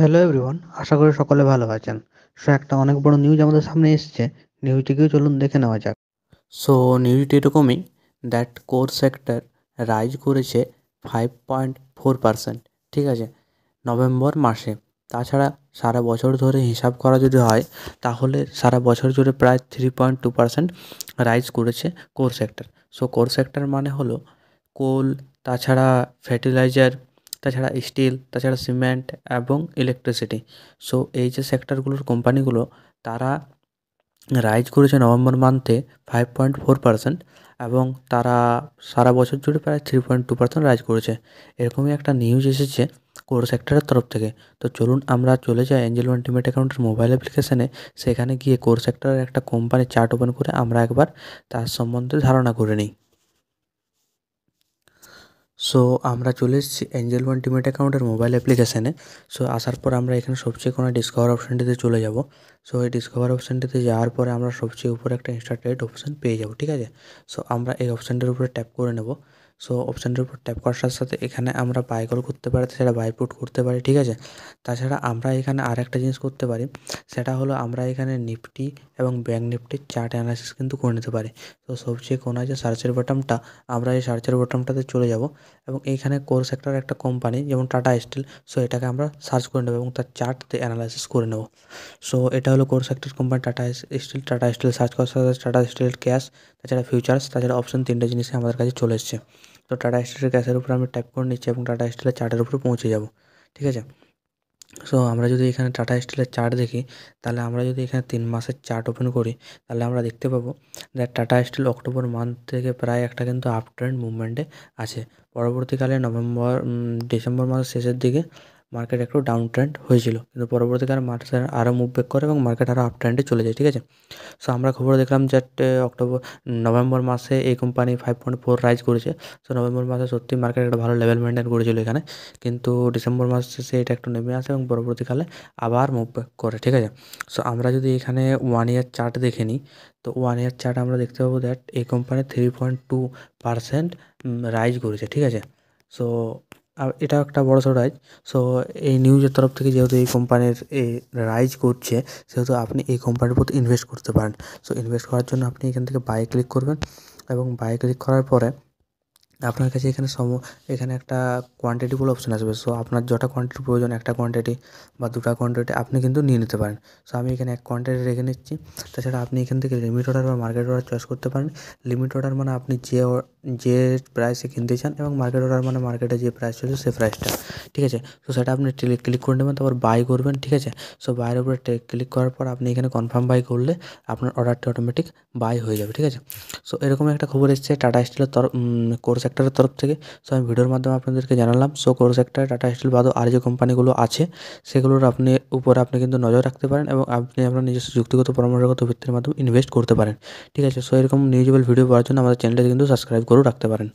hello everyone আশা করি সকলে ভালো আছেন সো একটা অনেক বড় নিউজ আমাদের সামনে এসছে নিউজটিকেও চলুন দেখে নেওয়া যাক সো নিউজটি এরকমই দ্যাট কোর সেক্টর রাইজ করেছে ফাইভ পয়েন্ট ফোর পার্সেন্ট ঠিক আছে নভেম্বর মাসে তাছাড়া সারা বছর ধরে হিসাব করা যদি হয় তাহলে সারা বছর জুড়ে প্রায় three point two percent rise করেছে core sector so core sector মানে হলো কোল তাছাড়া ফার্টিলাইজার তাছাড়া স্টিল তাছাড়া সিমেন্ট এবং ইলেকট্রিসিটি সো এই যে সেক্টরগুলোর কোম্পানিগুলো তারা রাইজ করেছে নভেম্বর মান্থে ফাইভ পয়েন্ট ফোর পার্সেন্ট এবং তারা সারা বছর জুড়ে প্রায় three point two percent rise করেছে এরকমই একটা নিউজ এসেছে কোর সেক্টরের তরফ থেকে তো চলুন আমরা চলে যাই অ্যাঞ্জেল আল্টিমেট অ্যাকাউন্টের মোবাইল অ্যাপ্লিকেশানে সেখানে গিয়ে কোর সেক্টরের একটা কোম্পানি চার্ট ওপেন করে আমরা একবার তার সম্বন্ধে ধারণা করে নিই সো আমরা চলে এসেছি অ্যাঞ্জেল ওয়ান ডিমেট অ্যাকাউন্টের মোবাইল অ্যাপ্লিকেশানে সো আসার পর আমরা এখানে সবচেয়ে কোনো ডিসকভার অপশানটিতে চলে যাব সো এই ডিসকভার অপশানটিতে যাওয়ার পরে আমরা সবচেয়ে উপরে একটা ইনস্টা অপশান পেয়ে যাব ঠিক আছে সো আমরা এই অপশানটির উপরে ট্যাপ করে নেব সো অপশানটির উপর ট্যাপ করার সাথে সাথে এখানে আমরা বাই কল করতে পারি সেটা বাই পুট করতে পারি ঠিক আছে তাছাড়া আমরা এখানে আর একটা জিনিস করতে পারি সেটা হলো আমরা এখানে নিফটি এবং ব্যাঙ্ক নিফটির চার্ট অ্যানালাইসিস কিন্তু করে নিতে পারি তো সবচেয়ে কোন আছে সার্চের বটমটা আমরা এই সার্চের বটমটাতে চলে যাব এবং এইখানে কোর সেক্টর একটা কোম্পানি যেমন টাটা স্টিল সো এটাকে আমরা সার্চ করে নেবো এবং তার চার্টতে অ্যানালাইসিস করে নেব সো এটা হলো core sector company Tata Steel Tata Steel search করার সাথে টাটা স্টিলের ক্যাশ তাছাড়া ফিউচার্স তাছাড়া অপশন তিনটে জিনিসই আমাদের কাছে চলে এসছে তো টাটা স্টিলের গ্যাসের উপরে আমি ট্যাপ করে নিচ্ছি এবং টাটা স্টিলের চার্টের উপরে পৌঁছে যাব ঠিক আছে সো আমরা যদি এখানে টাটা স্টিলের চার্ট দেখি তাহলে আমরা যদি এখানে তিন মাসের চার্ট ওপেন করি তাহলে আমরা দেখতে পাবো that Tata Steel October month থেকে প্রায় একটা কিন্তু আপ ট্রেন্ড মুভমেন্টে আছে পরবর্তীকালে নভেম্বর ডিসেম্বর মাসের শেষের দিকে মার্কেট একটু ডাউন ট্রেন্ড হয়েছিল কিন্তু পরবর্তীকালে মার্কেট আরও মুভ ব্যাক করে এবং মার্কেট আরও আপ ট্রেন্ডে চলে যায় ঠিক আছে সো আমরা খবর দেখলাম যে অক্টোবর নভেম্বর মাসে এই company five point four rise করেছে সো নভেম্বর মাসে সত্যি মার্কেট একটা ভালো লেভেল মেনটেন করেছিল এখানে কিন্তু ডিসেম্বর মাসে সে এটা একটু নেমে আসে এবং পরবর্তীকালে আবার মুভ ব্যাক করে ঠিক আছে সো আমরা যদি এখানে ওয়ান ইয়ার চার্ট দেখে নিই তো ওয়ান ইয়ার চার্ট আমরা দেখতে পাবো দ্যাট এই company three point two percent rise করেছে ঠিক আছে সো এটাও একটা বড়সড় রাইজ সো এই নিউজের তরফ থেকে যেহেতু এই কোম্পানির এই রাইজ করছে সেহেতু আপনি এই কোম্পানির প্রতি ইনভেস্ট করতে পারেন সো ইনভেস্ট করার জন্য আপনি এখান থেকে বাই ক্লিক করবেন এবং বাই ক্লিক করার পরে আপনার কাছে এখানে সম এখানে একটা কোয়ান্টিটি বলে অপশন আসবে সো আপনার যটা কোয়ান্টিটি প্রয়োজন একটা কোয়ান্টিটি বা দুটা কোয়ান্টিটি আপনি কিন্তু নিয়ে নিতে পারেন সো আমি এখানে এক কোয়ান্টিটি রেখে নিচ্ছি তাছাড়া আপনি এখান থেকে লিমিট অর্ডার বা মার্কেট অর্ডার চয়েস করতে পারেন লিমিট অর্ডার মানে আপনি যে যে প্রাইসে কিনতে চান এবং মার্কেট অর্ডার মানে মার্কেটে যে প্রাইস চলছে সেই প্রাইসটা ঠিক আছে সো সেটা আপনি ক্লিক করে নেবেন তারপর বাই করবেন ঠিক আছে সো বাইয়ের উপরে ক্লিক করার পর আপনি এখানে কনফার্ম বাই করলে আপনার অর্ডারটি অটোমেটিক বাই হয়ে যাবে ঠিক আছে সো এরকম একটা খবর এসছে টাটা স্টিলের তর কোর্স সেক্টরের তরফ থেকে সো আমি ভিডিওর মাধ্যমে আপনাদেরকে জানালাম so core sector Tata Steel বাদও আর যে কোম্পানিগুলো আছে সেগুলোর আপনি উপরে আপনি কিন্তু নজর রাখতে পারেন এবং আপনি আপনার নিজস্ব যুক্তিগত পরামর্শগত ভিত্তির মাধ্যমে ইনভেস্ট করতে পারেন ঠিক আছে সো এরকম নিউজেবল ভিডিও পাওয়ার জন্য আমাদের চ্যানেলটা কিন্তু সাবস্ক্রাইব করেও রাখতে পারেন